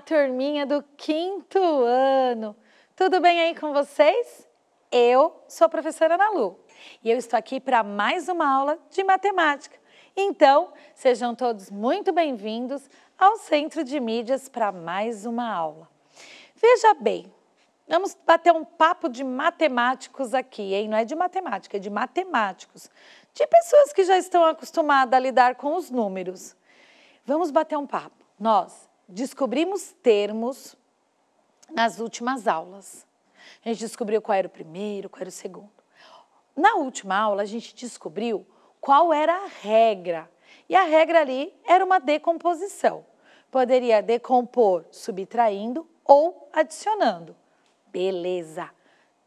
turminha do quinto ano. Tudo bem aí com vocês? Eu sou a professora Ana Lu e eu estou aqui para mais uma aula de matemática. Então, sejam todos muito bem-vindos ao Centro de Mídias para mais uma aula. Veja bem, vamos bater um papo de matemáticos aqui, hein? Não é de matemática, é de matemáticos. De pessoas que já estão acostumadas a lidar com os números. Vamos bater um papo. Nós, descobrimos termos nas últimas aulas. A gente descobriu qual era o primeiro, qual era o segundo. Na última aula, a gente descobriu qual era a regra. E a regra ali era uma decomposição. Poderia decompor subtraindo ou adicionando. Beleza,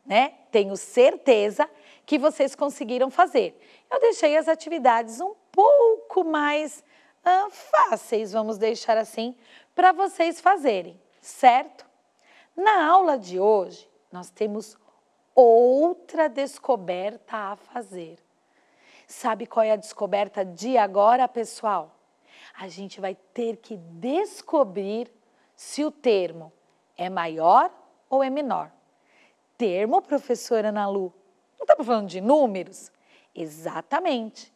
né? Tenho certeza que vocês conseguiram fazer. Eu deixei as atividades um pouco mais ah, fáceis, vamos deixar assim, para vocês fazerem, certo? Na aula de hoje, nós temos outra descoberta a fazer. Sabe qual é a descoberta de agora, pessoal? A gente vai ter que descobrir se o termo é maior ou é menor. Termo, professora Ana Lu, não estamos falando de números? Exatamente.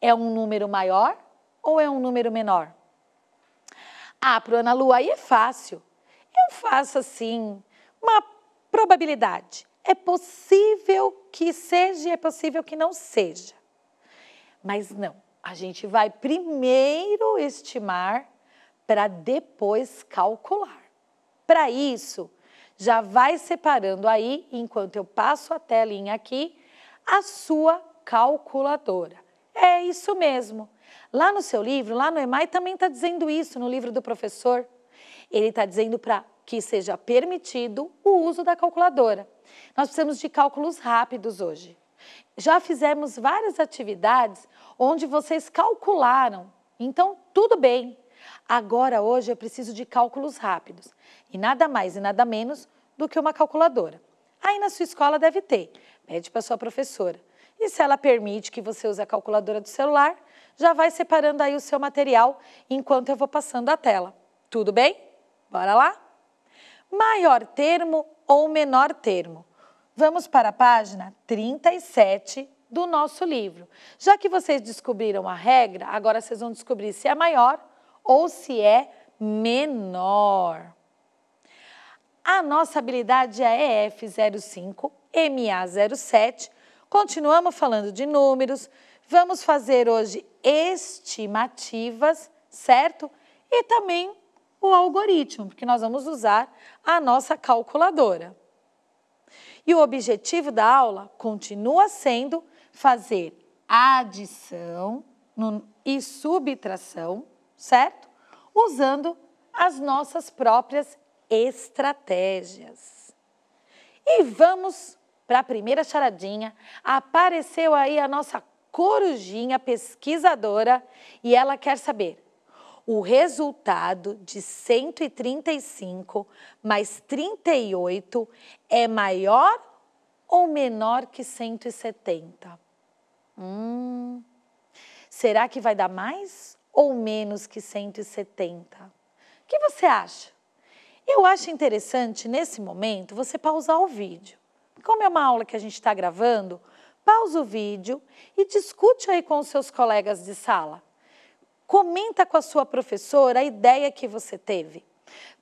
É um número maior ou é um número menor? Ah, para Ana Lu, aí é fácil. Eu faço assim, uma probabilidade. É possível que seja e é possível que não seja. Mas não, a gente vai primeiro estimar para depois calcular. Para isso, já vai separando aí, enquanto eu passo a telinha aqui, a sua calculadora. É isso mesmo. Lá no seu livro, lá no EMAI, também está dizendo isso, no livro do professor. Ele está dizendo para que seja permitido o uso da calculadora. Nós precisamos de cálculos rápidos hoje. Já fizemos várias atividades onde vocês calcularam. Então, tudo bem. Agora, hoje, eu preciso de cálculos rápidos. E nada mais e nada menos do que uma calculadora. Aí na sua escola deve ter. Pede para sua professora. E se ela permite que você use a calculadora do celular, já vai separando aí o seu material enquanto eu vou passando a tela. Tudo bem? Bora lá? Maior termo ou menor termo? Vamos para a página 37 do nosso livro. Já que vocês descobriram a regra, agora vocês vão descobrir se é maior ou se é menor. A nossa habilidade é EF05, MA07. Continuamos falando de números, Vamos fazer hoje estimativas, certo? E também o algoritmo, porque nós vamos usar a nossa calculadora. E o objetivo da aula continua sendo fazer adição e subtração, certo? Usando as nossas próprias estratégias. E vamos para a primeira charadinha. Apareceu aí a nossa corujinha pesquisadora e ela quer saber o resultado de 135 mais 38 é maior ou menor que 170? Hum, será que vai dar mais ou menos que 170? O que você acha? Eu acho interessante, nesse momento, você pausar o vídeo. Como é uma aula que a gente está gravando, pausa o vídeo e discute aí com os seus colegas de sala. Comenta com a sua professora a ideia que você teve,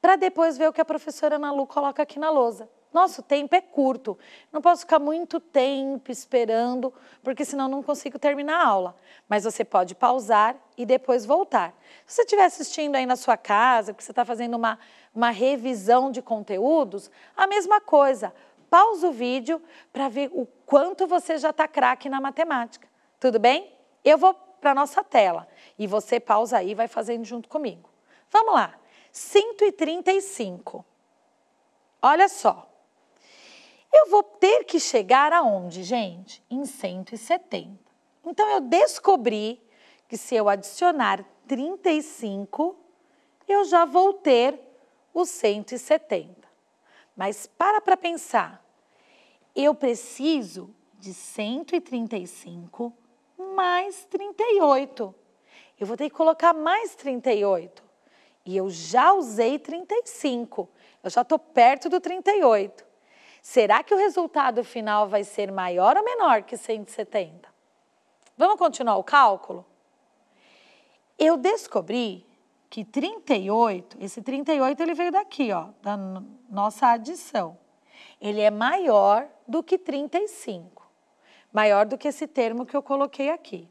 para depois ver o que a professora Ana Lu coloca aqui na lousa. Nosso tempo é curto, não posso ficar muito tempo esperando, porque senão não consigo terminar a aula. Mas você pode pausar e depois voltar. Se você estiver assistindo aí na sua casa, porque você está fazendo uma, uma revisão de conteúdos, a mesma coisa pausa o vídeo para ver o quanto você já está craque na matemática. Tudo bem? Eu vou para a nossa tela e você pausa aí e vai fazendo junto comigo. Vamos lá. 135. Olha só. Eu vou ter que chegar aonde, gente? Em 170. Então eu descobri que se eu adicionar 35, eu já vou ter o 170. Mas para para pensar. Eu preciso de 135 mais 38. Eu vou ter que colocar mais 38. E eu já usei 35. Eu já estou perto do 38. Será que o resultado final vai ser maior ou menor que 170? Vamos continuar o cálculo? Eu descobri que 38, esse 38 ele veio daqui, ó, da nossa adição. Ele é maior do que 35. Maior do que esse termo que eu coloquei aqui.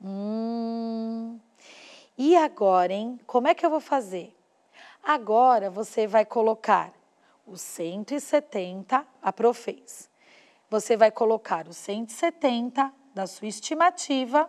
Hum. E agora, hein? Como é que eu vou fazer? Agora você vai colocar o 170, a Profez. Você vai colocar o 170 da sua estimativa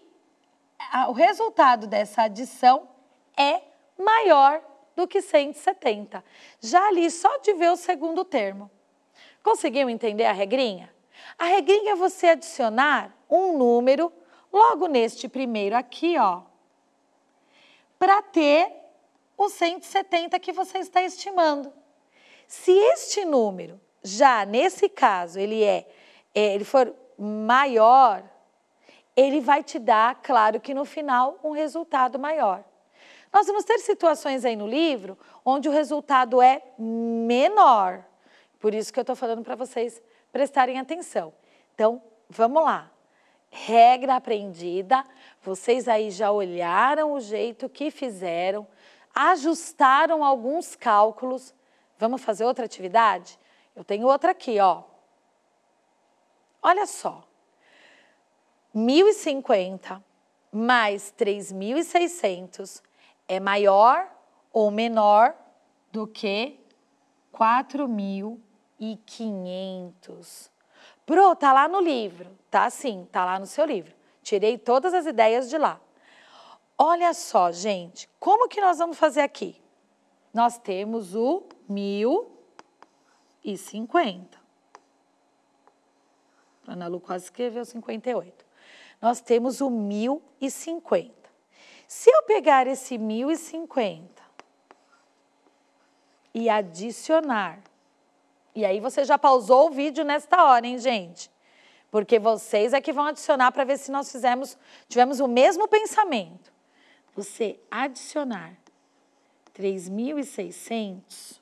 o resultado dessa adição é maior do que 170. Já ali, só de ver o segundo termo. Conseguiu entender a regrinha? A regrinha é você adicionar um número logo neste primeiro aqui, ó, para ter o 170 que você está estimando. Se este número, já nesse caso, ele é, é ele for maior ele vai te dar, claro que no final, um resultado maior. Nós vamos ter situações aí no livro onde o resultado é menor. Por isso que eu estou falando para vocês prestarem atenção. Então, vamos lá. Regra aprendida, vocês aí já olharam o jeito que fizeram, ajustaram alguns cálculos. Vamos fazer outra atividade? Eu tenho outra aqui, ó. Olha só. 1.050 mais 3.600 é maior ou menor do que 4.500. Pro, tá lá no livro, tá sim, tá lá no seu livro. Tirei todas as ideias de lá. Olha só, gente, como que nós vamos fazer aqui? Nós temos o 1.050. A Ana Lu quase escreveu 58 nós temos o 1050. Se eu pegar esse 1050 e adicionar, e aí você já pausou o vídeo nesta hora, hein, gente? Porque vocês é que vão adicionar para ver se nós fizemos, tivemos o mesmo pensamento. Você adicionar 3.600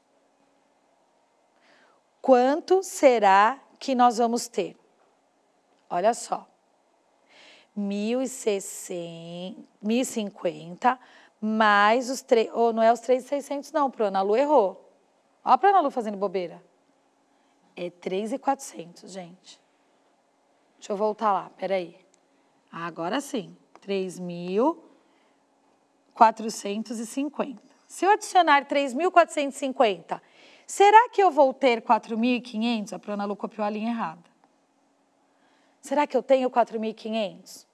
quanto será que nós vamos ter? Olha só. 1.050, mais os três. Oh, não é os 3,600, não, pro Ana Lu errou. Olha pra Ana Lu fazendo bobeira. É 3,400, gente. Deixa eu voltar lá, peraí. Ah, agora sim, 3.450. Se eu adicionar 3.450, será que eu vou ter 4.500? A Ana Lu copiou a linha errada. Será que eu tenho 4.500?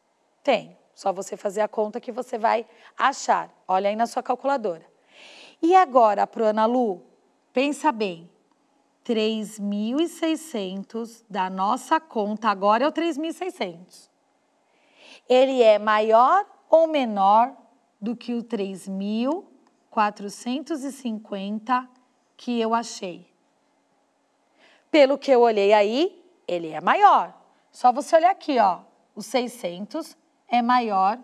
Tem. Só você fazer a conta que você vai achar. Olha aí na sua calculadora. E agora, pro Ana Lu, pensa bem. 3.600 da nossa conta agora é o 3.600. Ele é maior ou menor do que o 3.450 que eu achei? Pelo que eu olhei aí, ele é maior. Só você olhar aqui, ó, os 600 é maior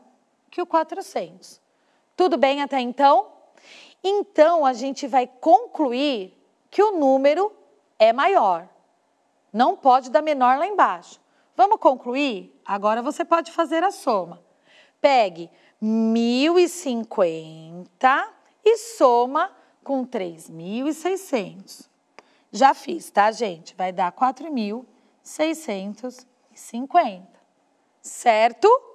que o 400. Tudo bem até então? Então a gente vai concluir que o número é maior. Não pode dar menor lá embaixo. Vamos concluir? Agora você pode fazer a soma. Pegue 1050 e soma com 3.600. Já fiz, tá, gente? Vai dar 4.650. Certo?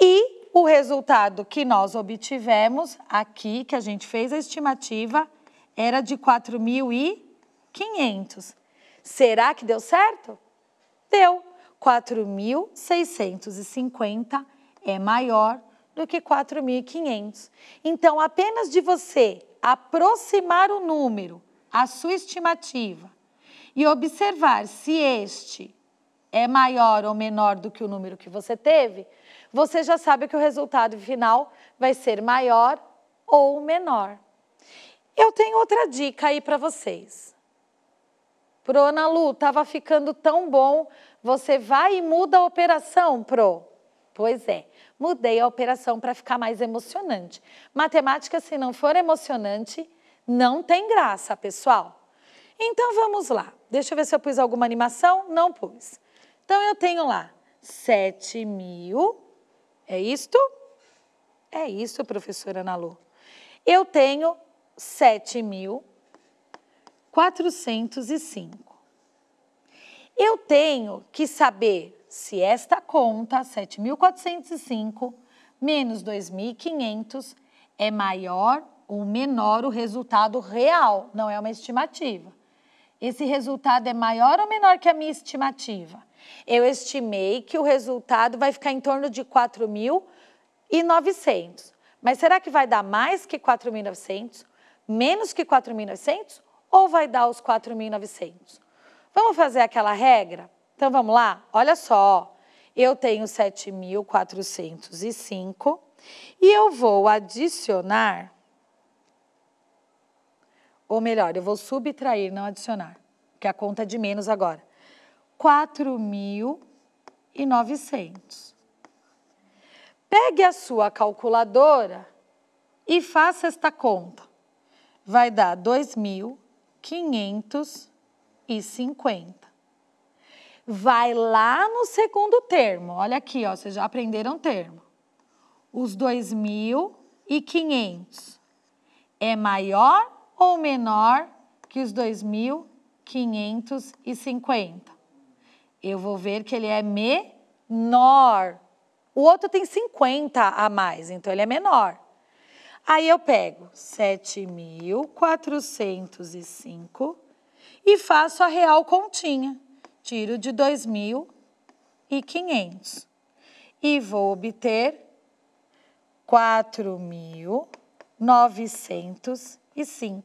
E o resultado que nós obtivemos aqui, que a gente fez a estimativa, era de 4.500. Será que deu certo? Deu. 4.650 é maior do que 4.500. Então, apenas de você aproximar o número, a sua estimativa, e observar se este é maior ou menor do que o número que você teve, você já sabe que o resultado final vai ser maior ou menor. Eu tenho outra dica aí para vocês. Pro Ana Lu, estava ficando tão bom, você vai e muda a operação, Pro. Pois é, mudei a operação para ficar mais emocionante. Matemática, se não for emocionante, não tem graça, pessoal. Então vamos lá. Deixa eu ver se eu pus alguma animação. Não pus. Então eu tenho lá 7 mil é isto? É isso, professora Nalu. Eu tenho 7.405. Eu tenho que saber se esta conta, 7.405, menos 2.500, é maior ou menor o resultado real, não é uma estimativa. Esse resultado é maior ou menor que a minha estimativa? Eu estimei que o resultado vai ficar em torno de 4.900. Mas será que vai dar mais que 4.900? Menos que 4.900? Ou vai dar os 4.900? Vamos fazer aquela regra? Então vamos lá? Olha só. Eu tenho 7.405 e eu vou adicionar ou melhor, eu vou subtrair, não adicionar, que é a conta é de menos agora. 4.900. Pegue a sua calculadora e faça esta conta. Vai dar 2.550. Vai lá no segundo termo. Olha aqui, ó, vocês já aprenderam termo. Os 2.500 é maior ou menor que os 2.550? eu vou ver que ele é menor. O outro tem 50 a mais, então ele é menor. Aí eu pego 7.405 e faço a real continha. Tiro de 2.500 e vou obter 4.905.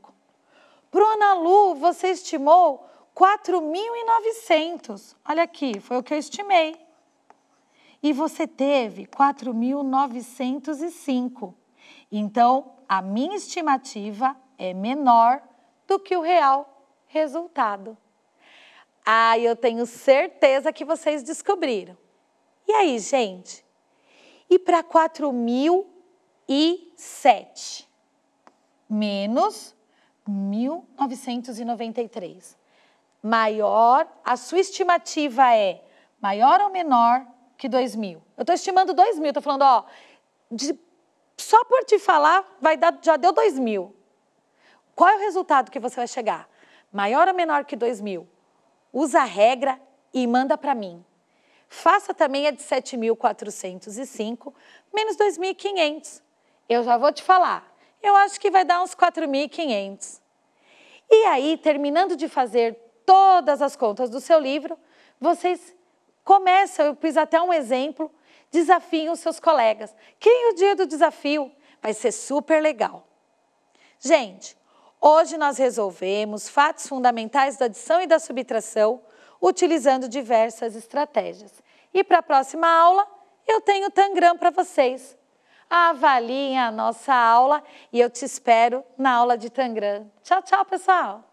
Pro Analu, você estimou 4.900. Olha aqui, foi o que eu estimei. E você teve 4.905. Então, a minha estimativa é menor do que o real resultado. Ah, eu tenho certeza que vocês descobriram. E aí, gente? E para 4007 menos 1993 maior, a sua estimativa é maior ou menor que 2 mil. Eu estou estimando 2 mil, estou falando, ó, de, só por te falar, vai dar, já deu 2 mil. Qual é o resultado que você vai chegar? Maior ou menor que 2 mil? Usa a regra e manda para mim. Faça também a de 7.405 menos 2.500. Eu já vou te falar. Eu acho que vai dar uns 4.500. E aí, terminando de fazer todas as contas do seu livro, vocês começam, eu fiz até um exemplo, desafiem os seus colegas. Quem é o dia do desafio? Vai ser super legal. Gente, hoje nós resolvemos fatos fundamentais da adição e da subtração utilizando diversas estratégias. E para a próxima aula, eu tenho Tangram para vocês. Avaliem a nossa aula e eu te espero na aula de Tangram. Tchau, tchau, pessoal!